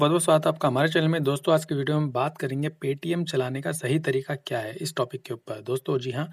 बहुत बहुत स्वागत आपका हमारे चैनल में दोस्तों आज की वीडियो में बात करेंगे पेटीएम चलाने का सही तरीका क्या है इस टॉपिक के ऊपर दोस्तों जी हाँ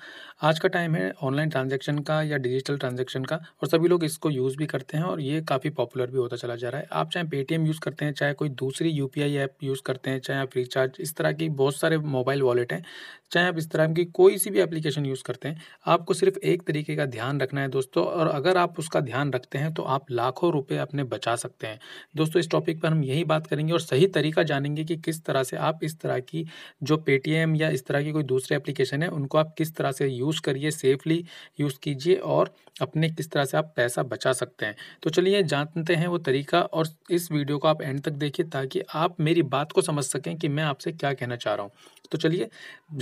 आज का टाइम है ऑनलाइन ट्रांजैक्शन का या डिजिटल ट्रांजैक्शन का और सभी लोग इसको यूज़ भी करते हैं और ये काफ़ी पॉपुलर भी होता चला जा रहा है आप चाहे पेटीएम यूज़ करते हैं चाहे कोई दूसरी यू ऐप यूज़ करते हैं चाहे आप रिचार्ज इस तरह की बहुत सारे मोबाइल वॉलेट हैं चाहे आप इस तरह की कोई सी भी एप्लीकेशन यूज़ करते हैं आपको सिर्फ एक तरीके का ध्यान रखना है दोस्तों और अगर आप उसका ध्यान रखते हैं तो आप लाखों रुपये अपने बचा सकते हैं दोस्तों इस टॉपिक पर हम यही बात करेंगे और सही तरीका जानेंगे कि किस तरह से आप इस तरह की जो पेटीएम या इस तरह की कोई दूसरे एप्लीकेशन है उनको आप किस तरह से यूज़ करिए सेफली यूज़ कीजिए और अपने किस तरह से आप पैसा बचा सकते हैं तो चलिए जानते हैं वो तरीका और इस वीडियो को आप एंड तक देखिए ताकि आप मेरी बात को समझ सकें कि मैं आपसे क्या कहना चाह रहा हूँ तो चलिए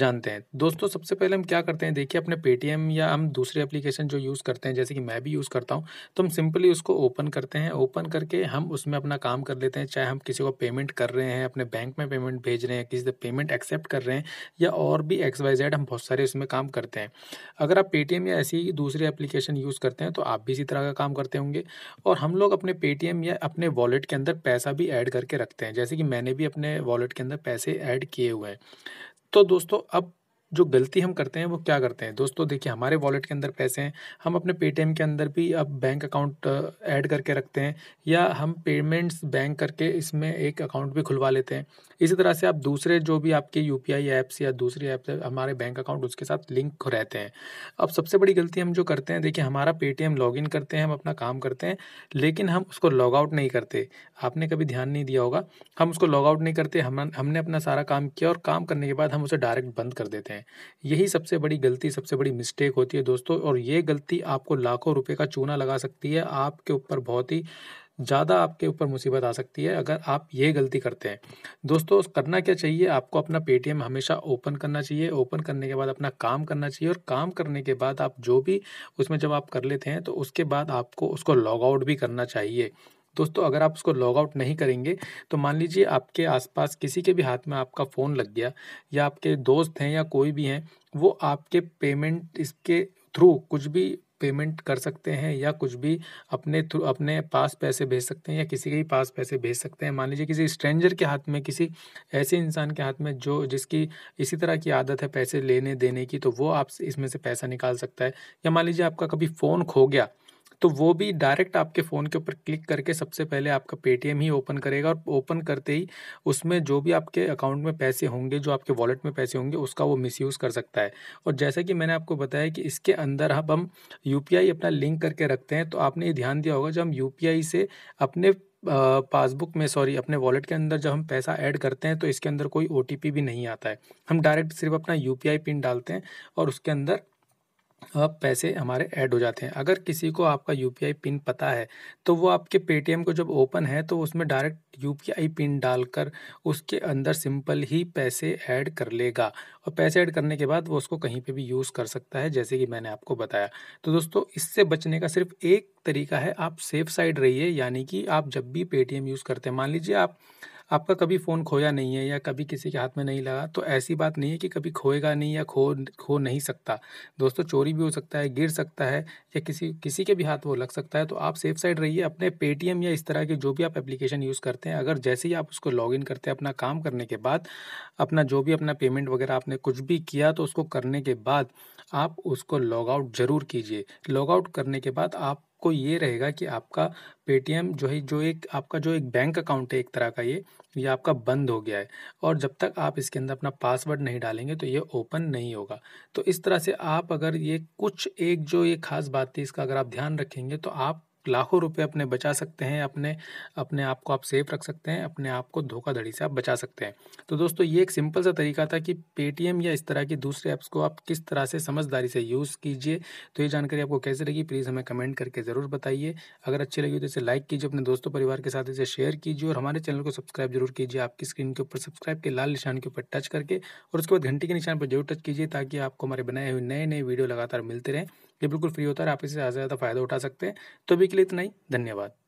जानते हैं दोस्तों सबसे पहले हम क्या करते हैं देखिए अपने पेटीएम या हम दूसरे एप्लीकेशन जो यूज़ करते हैं जैसे कि मैं भी यूज़ करता हूँ तो हम सिंपली उसको ओपन करते हैं ओपन करके हम उसमें अपना काम कर लेते हैं चाहे हम किसी किसी को पेमेंट कर रहे हैं अपने बैंक में पेमेंट भेज रहे हैं किसी से पेमेंट एक्सेप्ट कर रहे हैं या और भी एक्स वाई जेड हम बहुत सारे उसमें काम करते हैं अगर आप पेटीएम या ऐसी दूसरी एप्लीकेशन यूज़ करते हैं तो आप भी इसी तरह का काम करते होंगे और हम लोग अपने पेटीएम या अपने वॉलेट के अंदर पैसा भी ऐड करके रखते हैं जैसे कि मैंने भी अपने वॉलेट के अंदर पैसे ऐड किए हुए हैं तो दोस्तों अब जो गलती हम करते हैं वो क्या करते हैं दोस्तों देखिए हमारे वॉलेट के अंदर पैसे हैं हम अपने पेटीएम के अंदर भी अब बैंक अकाउंट ऐड करके रखते हैं या हम पेमेंट्स बैंक करके इसमें एक अकाउंट भी खुलवा लेते हैं इसी तरह से आप दूसरे जो भी आपके यू ऐप्स या दूसरी ऐप हमारे बैंक अकाउंट उसके साथ लिंक रहते हैं अब सबसे बड़ी गलती हम जो करते हैं देखिए हमारा पेटीएम इन करते हैं हम अपना काम करते हैं लेकिन हम उसको लॉग आउट नहीं करते आपने कभी ध्यान नहीं दिया होगा हम उसको लॉग आउट नहीं करते हम हमने अपना सारा काम किया और काम करने के बाद हम उसे डायरेक्ट बंद कर देते हैं है यही सबसे बड़ी गलती सबसे बड़ी मिस्टेक होती है दोस्तों और ये गलती आपको लाखों रुपये का चूना लगा सकती है आपके ऊपर बहुत ही ज़्यादा आपके ऊपर मुसीबत आ सकती है अगर आप ये गलती करते हैं दोस्तों करना क्या चाहिए आपको अपना पेटीएम हमेशा ओपन करना चाहिए ओपन करने के बाद अपना काम करना चाहिए और काम करने के बाद आप जो भी उसमें जब आप कर लेते हैं तो उसके बाद आपको उसको लॉग आउट भी करना चाहिए दोस्तों अगर आप उसको लॉग आउट नहीं करेंगे तो मान लीजिए आपके आसपास किसी के भी हाथ में आपका फ़ोन लग गया या आपके दोस्त हैं या कोई भी हैं वो आपके पेमेंट इसके थ्रू कुछ भी पेमेंट कर सकते हैं या कुछ भी अपने थ्रू अपने पास पैसे भेज सकते हैं या किसी के ही पास पैसे भेज सकते हैं मान लीजिए किसी स्ट्रेंजर के हाथ में किसी ऐसे इंसान के हाथ में जो जिसकी इसी तरह की आदत है पैसे लेने देने की तो वो आप इसमें से पैसा निकाल सकता है या मान लीजिए आपका कभी फ़ोन खो गया तो वो भी डायरेक्ट आपके फ़ोन के ऊपर क्लिक करके सबसे पहले आपका पेटीएम ही ओपन करेगा और ओपन करते ही उसमें जो भी आपके अकाउंट में पैसे होंगे जो आपके वॉलेट में पैसे होंगे उसका वो मिस कर सकता है और जैसा कि मैंने आपको बताया कि इसके अंदर अब हम यू अपना लिंक करके रखते हैं तो आपने ये ध्यान दिया होगा जब हम यू से अपने पासबुक में सॉरी अपने वॉलेट के अंदर जब हम पैसा ऐड करते हैं तो इसके अंदर कोई ओ भी नहीं आता है हम डायरेक्ट सिर्फ अपना यू पिन डालते हैं और उसके अंदर अब पैसे हमारे ऐड हो जाते हैं अगर किसी को आपका यू पिन पता है तो वो आपके पेटीएम को जब ओपन है तो उसमें डायरेक्ट यू पिन डालकर उसके अंदर सिंपल ही पैसे ऐड कर लेगा और पैसे ऐड करने के बाद वो उसको कहीं पे भी यूज़ कर सकता है जैसे कि मैंने आपको बताया तो दोस्तों इससे बचने का सिर्फ एक तरीका है आप सेफ साइड रहिए यानी कि आप जब भी पेटीएम यूज़ करते हैं मान लीजिए आप आपका कभी फ़ोन खोया नहीं है या कभी किसी के हाथ में नहीं लगा तो ऐसी बात नहीं है कि कभी खोएगा नहीं या खो खो नहीं सकता दोस्तों चोरी भी हो सकता है गिर सकता है या किसी किसी के भी हाथ वो लग सकता है तो आप सेफ साइड रहिए अपने पेटीएम या इस तरह के जो भी आप एप्लीकेशन यूज़ करते हैं अगर जैसे ही आप उसको इन करते हैं अपना काम करने के बाद अपना जो भी अपना पेमेंट वगैरह आपने कुछ भी किया तो उसको करने के बाद आप उसको लॉग आउट ज़रूर कीजिए लॉग आउट करने के बाद आप आपको ये रहेगा कि आपका पेटीएम जो है जो एक आपका जो एक बैंक अकाउंट है एक तरह का ये ये आपका बंद हो गया है और जब तक आप इसके अंदर अपना पासवर्ड नहीं डालेंगे तो ये ओपन नहीं होगा तो इस तरह से आप अगर ये कुछ एक जो ये खास बात थी इसका अगर आप ध्यान रखेंगे तो आप लाखों रुपए अपने बचा सकते हैं अपने अपने आप को आप सेफ रख सकते हैं अपने आप को धोखाधड़ी से आप बचा सकते हैं तो दोस्तों ये एक सिंपल सा तरीका था कि पेटीएम या इस तरह के दूसरे ऐप्स को आप किस तरह से समझदारी से यूज़ कीजिए तो ये जानकारी आपको कैसे लगी प्लीज़ हमें कमेंट करके ज़रूर बताइए अगर अच्छी लगी तो इसे लाइक कीजिए अपने दोस्तों परिवार के साथ इसे शेयर कीजिए और हमारे चैनल को सब्सक्राइब जरूर कीजिए आपकी स्क्रीन के ऊपर सब्सक्राइब के लाल निशान के ऊपर टच करके और उसके बाद घंटी के निशान पर जरूर टच कीजिए ताकि आपको हमारे बनाए हुए नए नए वीडियो लगातार मिलते रहें ये बिल्कुल फ्री होता है आप इससे ज़्यादा से ज़्यादा फ़ायदा उठा सकते हैं तो अभी के लिए इतना ही धन्यवाद